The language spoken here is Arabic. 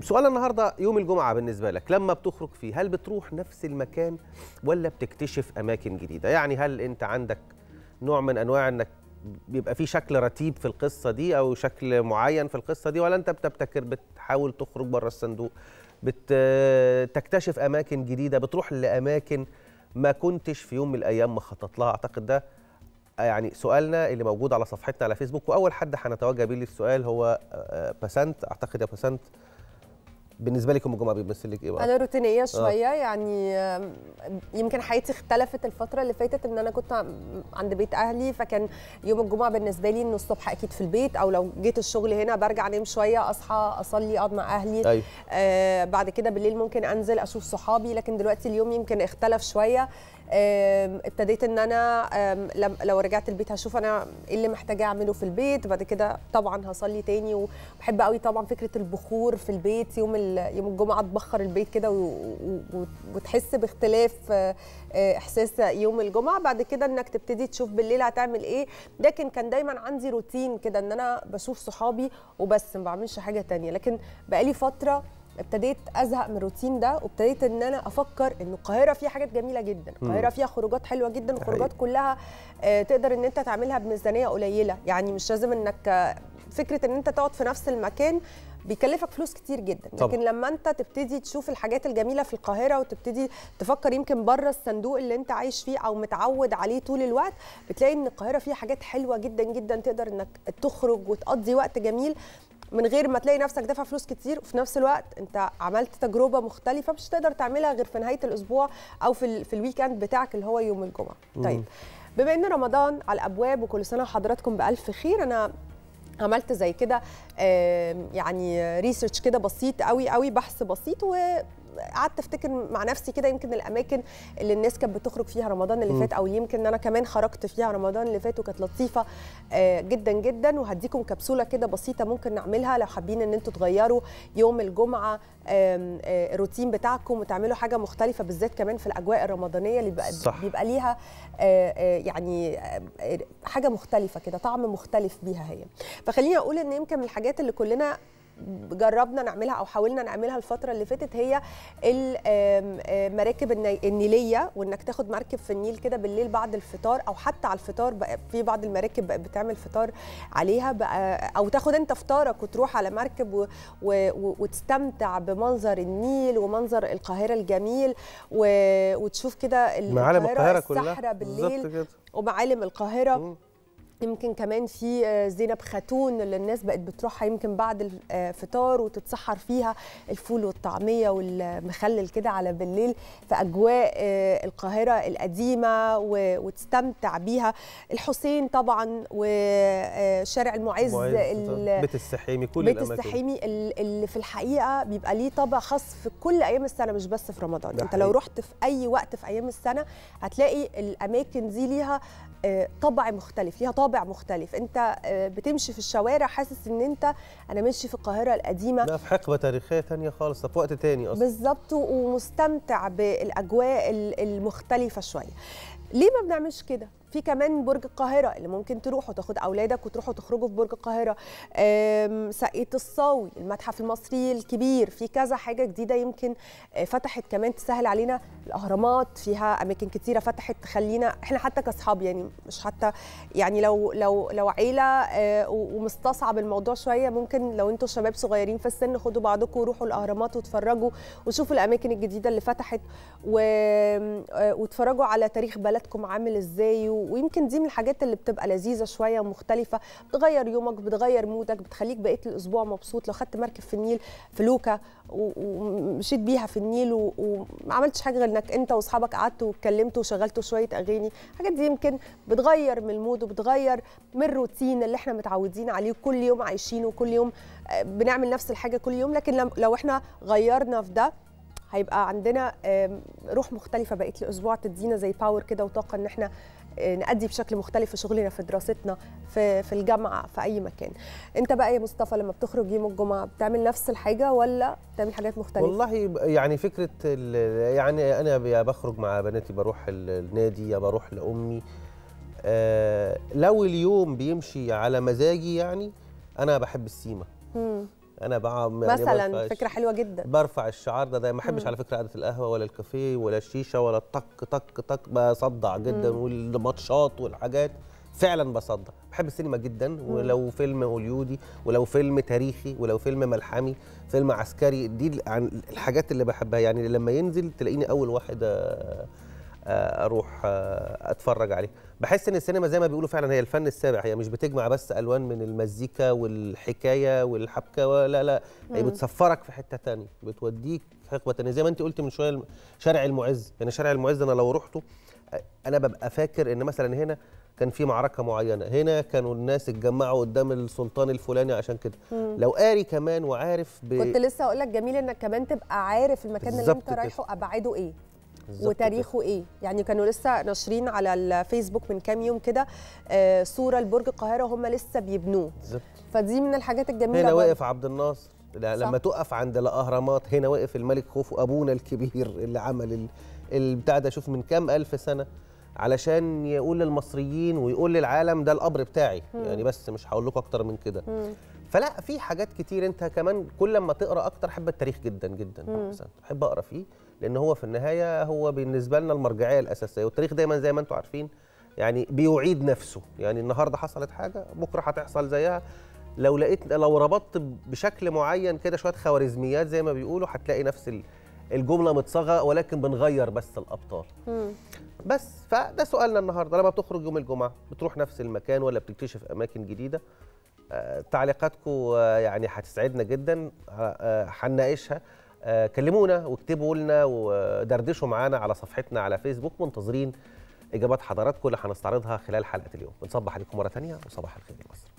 سؤال النهارده يوم الجمعه بالنسبه لك لما بتخرج فيه هل بتروح نفس المكان ولا بتكتشف اماكن جديده يعني هل انت عندك نوع من انواع انك بيبقى في شكل رتيب في القصه دي او شكل معين في القصه دي ولا انت بتبتكر بتحاول تخرج بره الصندوق بتكتشف اماكن جديده بتروح لاماكن ما كنتش في يوم من الايام مخطط لها اعتقد ده يعني سؤالنا اللي موجود على صفحتنا على فيسبوك واول حد هنتوجه بيه للسؤال هو آه، آه، باسنت اعتقد يا باسنت بالنسبه لك يوم الجمعه بيمثل لك ايه بقى؟ انا روتينيه آه. شويه آه. يعني يمكن حياتي اختلفت الفتره اللي فاتت ان انا كنت عند بيت اهلي فكان يوم الجمعه بالنسبه لي انه الصبح اكيد في البيت او لو جيت الشغل هنا برجع انام شويه اصحى اصلي اقعد مع اهلي آه بعد كده بالليل ممكن انزل اشوف صحابي لكن دلوقتي اليوم يمكن اختلف شويه ابتديت ان انا لو رجعت البيت هشوف انا ايه اللي محتاجه اعمله في البيت بعد كده طبعا هصلي تاني وبحب قوي طبعا فكره البخور في البيت يوم يوم الجمعه تبخر البيت كده وتحس باختلاف احساس يوم الجمعه بعد كده انك تبتدي تشوف بالليل هتعمل ايه لكن كان دايما عندي روتين كده ان انا بشوف صحابي وبس ما بعملش حاجه تانية لكن بقالي فتره ابتديت ازهق من الروتين ده وابتديت ان انا افكر ان القاهره فيها حاجات جميله جدا القاهره فيها خروجات حلوه جدا الخروجات كلها آه، تقدر ان انت تعملها بميزانيه قليله يعني مش لازم انك آه، فكره ان انت تقعد في نفس المكان بيكلفك فلوس كتير جدا طبعا. لكن لما انت تبتدي تشوف الحاجات الجميله في القاهره وتبتدي تفكر يمكن بره الصندوق اللي انت عايش فيه او متعود عليه طول الوقت بتلاقي ان القاهره فيها حاجات حلوه جدا جدا تقدر انك تخرج وتقضي وقت جميل من غير ما تلاقي نفسك دافع فلوس كتير وفي نفس الوقت انت عملت تجربه مختلفه مش تقدر تعملها غير في نهايه الاسبوع او في في الويكند بتاعك اللي هو يوم الجمعه طيب بما ان رمضان على الابواب وكل سنه وحضراتكم بالف خير انا عملت زي كده يعني ريسيرش كده بسيط قوي قوي بحث بسيط و قعدت افتكر مع نفسي كده يمكن الاماكن اللي الناس كانت بتخرج فيها رمضان اللي م. فات او يمكن انا كمان خرجت فيها رمضان اللي فات وكانت لطيفه آه، جدا جدا وهديكم كبسوله كده بسيطه ممكن نعملها لو حابين ان انتوا تغيروا يوم الجمعه آه، الروتين بتاعكم وتعملوا حاجه مختلفه بالذات كمان في الاجواء الرمضانيه اللي بيبقى, بيبقى ليها آه، يعني حاجه مختلفه كده طعم مختلف بيها هي فخليني اقول ان يمكن من الحاجات اللي كلنا جربنا نعملها او حاولنا نعملها الفتره اللي فاتت هي المراكب النيليه وانك تاخد مركب في النيل كده بالليل بعد الفطار او حتى على الفطار بقى في بعض المراكب بقى بتعمل فطار عليها بقى او تاخد انت فطارك وتروح على مركب و و وتستمتع بمنظر النيل ومنظر القاهره الجميل و وتشوف كده معالم القاهره كلها بالليل ومعالم القاهره يمكن كمان في آه، زينب خاتون اللي الناس بقت بتروحها يمكن بعد الفطار آه، وتتسحر فيها الفول والطعميه والمخلل كده على بالليل في اجواء آه، القاهره القديمه وتستمتع بيها الحسين طبعا وشارع المعز بيت السحيمي كل بيت السحيمي اللي في الحقيقه بيبقى ليه طابع خاص في كل ايام السنه مش بس في رمضان انت لو رحت في اي وقت في ايام السنه هتلاقي الاماكن دي ليها طبع مختلف ليها طابع طابع مختلف انت آه، بتمشي في الشوارع حاسس ان انت انا ماشي في القاهره القديمه لا في حقبه تاريخيه ثانيه خالص في وقت ثاني اصلا بالظبط ومستمتع بالاجواء المختلفه شويه ليه ما بنعملش كده في كمان برج القاهره اللي ممكن تروحوا تاخد اولادك وتروحوا تخرجوا في برج القاهره سقيه الصاوي المتحف المصري الكبير في كذا حاجه جديده يمكن آه، فتحت كمان تسهل علينا الاهرامات فيها اماكن كتيره فتحت تخلينا احنا حتى كاصحاب يعني مش حتى يعني لو لو لو عيله آه، ومستصعب الموضوع شويه ممكن لو انتوا شباب صغيرين في السن خدوا بعضكم وروحوا الاهرامات واتفرجوا وشوفوا الاماكن الجديده اللي فتحت واتفرجوا آه، على تاريخ بلد حياتكم عامل ازاي ويمكن دي من الحاجات اللي بتبقى لذيذه شويه ومختلفه بتغير يومك بتغير مودك بتخليك بقيه الاسبوع مبسوط لو خدت مركب في النيل فلوكه ومشيت بيها في النيل وما عملتش حاجه غير انك انت واصحابك قعدتوا واتكلمتوا وشغلتوا شويه اغاني الحاجات دي يمكن بتغير من المود وبتغير من الروتين اللي احنا متعودين عليه كل يوم عايشينه كل يوم آه، بنعمل نفس الحاجه كل يوم لكن لو احنا غيرنا في ده هيبقى عندنا روح مختلفه بقيت الاسبوع تدينا زي باور كده وطاقه ان احنا آه، نأدي بشكل مختلف في شغلنا في دراستنا في في الجامعه في اي مكان انت بقى يا مصطفى لما بتخرج يوم الجمعه بتعمل نفس الحاجه ولا بتعمل حاجات مختلفه والله يعني فكره يعني انا بخرج مع بناتي بروح النادي يا بروح لامي آه لو اليوم بيمشي على مزاجي يعني انا بحب السيما انا بعمل يعني مثلا فكره حلوه جدا برفع الشعار ده, ما احبش على فكره قعده القهوه ولا الكافيه ولا الشيشه ولا الطك طك طك بصدع جدا والماتشات والحاجات فعلا بصدع بحب السينما جدا ولو فيلم هوليودي ولو فيلم تاريخي ولو فيلم ملحمي فيلم عسكري دي يعني الحاجات اللي بحبها يعني لما ينزل تلاقيني اول واحد آه، آه، اروح آه، اتفرج عليه بحس ان السينما زي ما بيقولوا فعلا هي الفن السابع هي مش بتجمع بس الوان من المزيكا والحكايه والحبكه ولا لا هي بتسفرك في حته تانية بتوديك حقبه تانية زي ما انت قلت من شويه شارع المعز يعني شارع المعز انا لو رحته آه، انا ببقى فاكر ان مثلا هنا كان في معركه معينه هنا كانوا الناس اتجمعوا قدام السلطان الفلاني عشان كده مم. لو قاري كمان وعارف ب... كنت لسه اقول لك جميل انك كمان تبقى عارف المكان اللي انت رايحه ابعاده ايه وتاريخه ايه يعني كانوا لسه ناشرين على الفيسبوك من كام يوم كده صوره آه، لبرج القاهره هم لسه بيبنوه بالظبط فدي من الحاجات الجميله هنا واقف عبد الناصر لما تقف عند الاهرامات هنا واقف الملك خوفو ابونا الكبير اللي عمل البتاع ده شوف من كام الف سنه علشان يقول للمصريين ويقول للعالم ده القبر بتاعي مم. يعني بس مش هقول لكم اكتر من كده فلا في حاجات كتير انت كمان كل ما تقرا اكتر حب التاريخ جدا جدا بحب اقرا فيه لان هو في النهايه هو بالنسبه لنا المرجعيه الاساسيه والتاريخ دايما زي ما انتم عارفين يعني بيعيد نفسه يعني النهارده حصلت حاجه بكره هتحصل زيها لو لقيت لو ربطت بشكل معين كده شويه خوارزميات زي ما بيقولوا هتلاقي نفس الجمله متصاغه ولكن بنغير بس الابطال بس فده سؤالنا النهارده لما بتخرج يوم الجمعه بتروح نفس المكان ولا بتكتشف اماكن جديده تعليقاتكم آه، يعني هتسعدنا جدا آه، هنناقشها آه، كلمونا واكتبوا لنا ودردشوا معانا على صفحتنا على فيسبوك منتظرين اجابات حضراتكم اللي هنستعرضها خلال حلقه اليوم بنصبح عليكم مره ثانيه وصباح الخير يا مصر